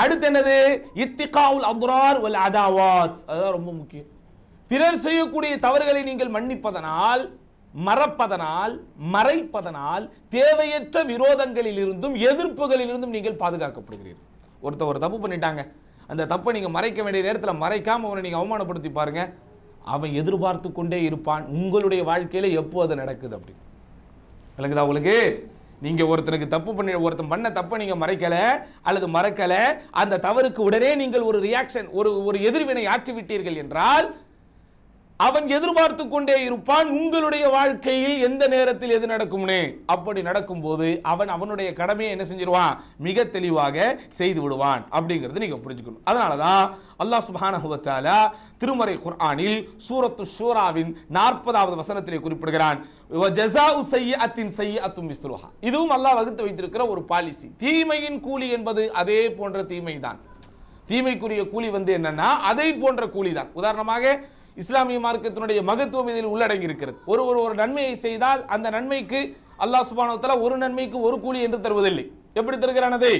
அடுத்து என்னது இத்திகாவுல் அப்ரார் அதுதான் ரொம்ப முக்கியம் பிறர் செய்யக்கூடிய தவறுகளை நீங்கள் மன்னிப்பதனால் மறப்பதனால் மறைப்பதனால் தேவையற்ற விரோதங்களில் இருந்தும் எதிர்ப்புகளிலிருந்தும் நீங்கள் பாதுகாக்கப்படுகிறீர்கள் ஒருத்தர் ஒரு தப்பு பண்ணிட்டாங்க அந்த தப்பை நீங்கள் மறைக்க வேண்டிய நேரத்தில் மறைக்காமல் அவனை நீங்கள் அவமானப்படுத்தி பாருங்க அவன் எதிர்பார்த்து கொண்டே இருப்பான் உங்களுடைய வாழ்க்கையில் எப்போ அது நடக்குது அப்படி விளங்குதா உங்களுக்கு நீங்கள் ஒருத்தனுக்கு தப்பு பண்ணி ஒருத்தன் பண்ண தப்பை நீங்கள் மறைக்கலை அல்லது மறக்கலை அந்த தவறுக்கு உடனே நீங்கள் ஒரு ரியாக்ஷன் ஒரு ஒரு எதிர்வினை ஆற்றிவிட்டீர்கள் என்றால் அவன் எதிர்பார்த்து கொண்டே இருப்பான் உங்களுடைய வாழ்க்கையில் எந்த நேரத்தில் எது நடக்கும்னே அப்படி நடக்கும் போது அவன் அவனுடைய கடமையை என்ன செஞ்சிருவான் மிக தெளிவாக செய்து விடுவான் அப்படிங்கிறது நீங்க புரிஞ்சுக்கணும் அதனாலதான் தான் அல்லாஹ் சுபானஹுவத்தாலா திருமறை குர்ஆனில் சூரத்து ஷூராவின் நாற்பதாவது வசனத்திலே குறிப்பிடுகிறான் இதுவும் அல்லாஹ் வகுத்து வைத்திருக்கிற ஒரு பாலிசி தீமையின் கூலி என்பது அதே போன்ற தீமை தான் தீமைக்குரிய கூலி வந்து என்னன்னா அதை போன்ற கூலி தான் உதாரணமாக இஸ்லாமிய மார்க்கத்தினுடைய மகத்துவம் இதில் உள்ளடங்கி இருக்கிறது ஒரு ஒரு ஒரு நன்மையை செய்தால் அந்த நன்மைக்கு அல்லாஹ் சுபானத்தில் ஒரு நன்மைக்கு ஒரு கூலி என்று தருவதில்லை எப்படி தருகிறானது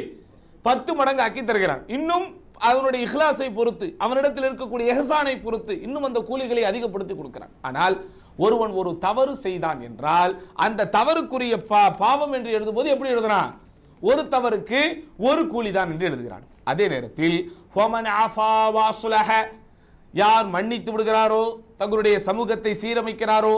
பத்து மடங்கு ஆக்கி தருகிறான் இன்னும் அதனுடைய இஹ்லாஸை பொறுத்து அவனிடத்தில் இருக்கக்கூடிய எஹசானை பொறுத்து இன்னும் அந்த கூலிகளை அதிகப்படுத்தி கொடுக்கிறான் ஆனால் ஒருவன் ஒரு தவறு செய்தான் என்றால் அந்த தவறுக்குரிய பா பாவம் என்று எழுதும்போது எப்படி எழுதுறான் ஒரு தவறுக்கு ஒரு கூலி தான் என்று எழுதுகிறான் அதே நேரத்தில் யார் மன்னித்து விடுகிறாரோ தங்களுடைய சமூகத்தை சீரமைக்கிறாரோ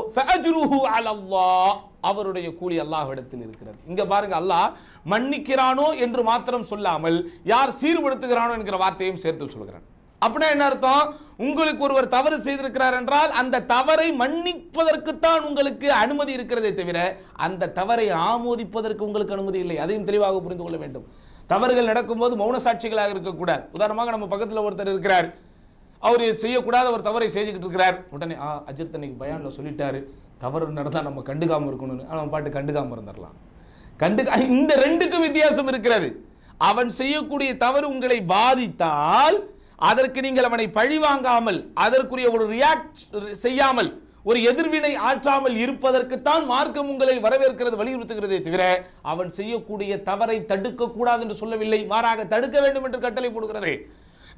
அவருடைய கூலி அல்லாஹ்விடத்தில் இருக்கிறது இங்க பாருங்க அல்லாஹ் மன்னிக்கிறானோ என்று மாத்திரம் சொல்லாமல் யார் சீர்படுத்துகிறானோ என்கிற வார்த்தையும் சேர்த்து சொல்கிறான் அப்படின்னா என்ன அர்த்தம் உங்களுக்கு ஒருவர் தவறு செய்திருக்கிறார் என்றால் அந்த தவறை மன்னிப்பதற்குத்தான் உங்களுக்கு அனுமதி இருக்கிறதே தவிர அந்த தவறை ஆமோதிப்பதற்கு உங்களுக்கு அனுமதி இல்லை அதையும் தெளிவாக புரிந்து கொள்ள வேண்டும் தவறுகள் நடக்கும்போது மௌன சாட்சிகளாக இருக்கக்கூடாது உதாரணமாக நம்ம பக்கத்தில் ஒருத்தர் இருக்கிறார் அவர் செய்யக்கூடாத ஒரு தவறை செய்துக்கிட்டு இருக்கிறார் உடனே ஆ அஜித் அன்னைக்கு பயானில் சொல்லிட்டாரு தவறு நடந்தால் நம்ம கண்டுக்காமல் இருக்கணும்னு அவன் பாட்டு கண்டுக்காமல் இருந்துடலாம் கண்டு இந்த ரெண்டுக்கும் வித்தியாசம் இருக்கிறது அவன் செய்யக்கூடிய தவறு உங்களை பாதித்தால் அதற்கு நீங்கள் அவனை பழி வாங்காமல் அதற்குரிய ஒரு ரியாக்ட் செய்யாமல் ஒரு எதிர்வினை ஆற்றாமல் இருப்பதற்குத்தான் மார்க்கம் உங்களை வரவேற்கிறது வலியுறுத்துகிறதே தவிர அவன் செய்யக்கூடிய தவறை தடுக்க கூடாது என்று சொல்லவில்லை மாறாக தடுக்க வேண்டும் என்று கட்டளை போடுகிறதே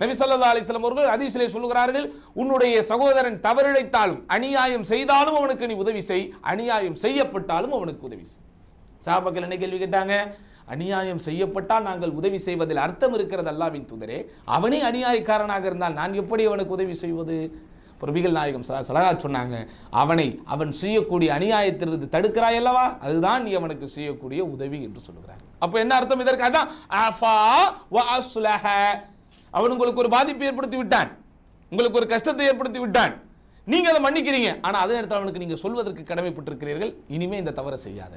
நபி சொல்லா அலிஸ்லாம் அவர்கள் அதிசிலே சொல்லுகிறார்கள் உன்னுடைய சகோதரன் தவறிழைத்தாலும் அநியாயம் செய்தாலும் அவனுக்கு நீ உதவி செய் அநியாயம் செய்யப்பட்டாலும் அவனுக்கு உதவி செய் சாபாக்கள் என்ன கேள்வி கேட்டாங்க அநியாயம் செய்யப்பட்டால் நாங்கள் உதவி செய்வதில் அர்த்தம் இருக்கிறது அல்லாவின் துதரே அவனே அநியாயக்காரனாக இருந்தால் நான் எப்படி அவனுக்கு உதவி செய்வது பிரபிகள் நாயகம் சலகா சொன்னாங்க அவனை அவன் செய்யக்கூடிய அநியாயத்திலிருந்து தடுக்கிறாய் அல்லவா அதுதான் நீ அவனுக்கு செய்யக்கூடிய உதவி என்று சொல்லுகிறார் அப்போ என்ன அர்த்தம் இதற்கு அதான் அவன் உங்களுக்கு ஒரு பாதிப்பு ஏற்படுத்தி விட்டான் உங்களுக்கு ஒரு கஷ்டத்தை ஏற்படுத்தி விட்டான் நீங்கள் அதை மன்னிக்கிறீங்க ஆனால் அதே நேரத்தில் அவனுக்கு நீங்கள் சொல்வதற்கு கடமைப்பட்டிருக்கிறீர்கள் இனிமேல் இந்த தவறை செய்யாத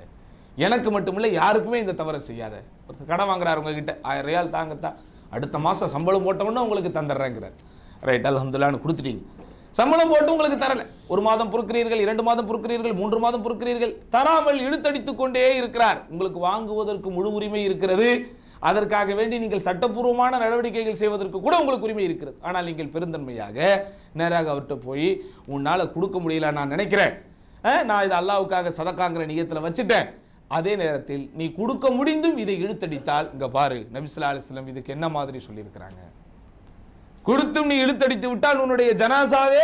எனக்கு மட்டுமில்லை யாருக்குமே இந்த தவறை செய்யாத ஒருத்தர் கடன் வாங்குறாரு உங்ககிட்ட ஆயிரம் ரியால் தாங்கத்தான் அடுத்த மாதம் சம்பளம் போட்டவொன்னே உங்களுக்கு தந்துடுறேங்கிறார் ரைட் அலமதுல்லான்னு கொடுத்துட்டீங்க சம்பளம் போட்டு உங்களுக்கு தரல ஒரு மாதம் பொறுக்கிறீர்கள் இரண்டு மாதம் பொறுக்கிறீர்கள் மூன்று மாதம் பொறுக்கிறீர்கள் தராமல் இழுத்தடித்து கொண்டே இருக்கிறார் உங்களுக்கு வாங்குவதற்கு முழு உரிமை இருக்கிறது அதற்காக வேண்டி நீங்கள் சட்டப்பூர்வமான நடவடிக்கைகள் செய்வதற்கு கூட உங்களுக்கு உரிமை இருக்கிறது ஆனால் நீங்கள் பெருந்தன்மையாக நேராக அவர்கிட்ட போய் உன்னால் கொடுக்க முடியல நான் நினைக்கிறேன் நான் இது அல்லாவுக்காக சதக்காங்கிற நியத்தில் வச்சுட்டேன் அதே நேரத்தில் நீ கொடுக்க முடிந்தும் இதை இழுத்தடித்தால் இங்கே பாரு நபிசுல்லா அலிஸ்லம் இதுக்கு என்ன மாதிரி சொல்லியிருக்கிறாங்க கொடுத்தும் நீ இழுத்தடித்து விட்டால் உன்னுடைய ஜனாசாவே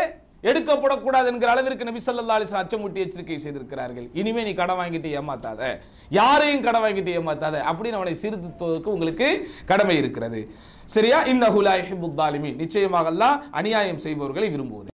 எடுக்கப்படக்கூடாது என்கிற அளவிற்கு நபி சொல்லா அலிஸ்லாம் அச்சமூட்டி எச்சரிக்கை செய்திருக்கிறார்கள் இனிமே நீ கடன் வாங்கிட்டு ஏமாத்தாத யாரையும் கடன் வாங்கிட்டு ஏமாத்தாத அப்படின்னு அவனை சீர்திருத்துவதற்கு உங்களுக்கு கடமை இருக்கிறது சரியா இன்னஹுலாஹிபுத்தாலிமி நிச்சயமாக அநியாயம் செய்பவர்களை விரும்புவது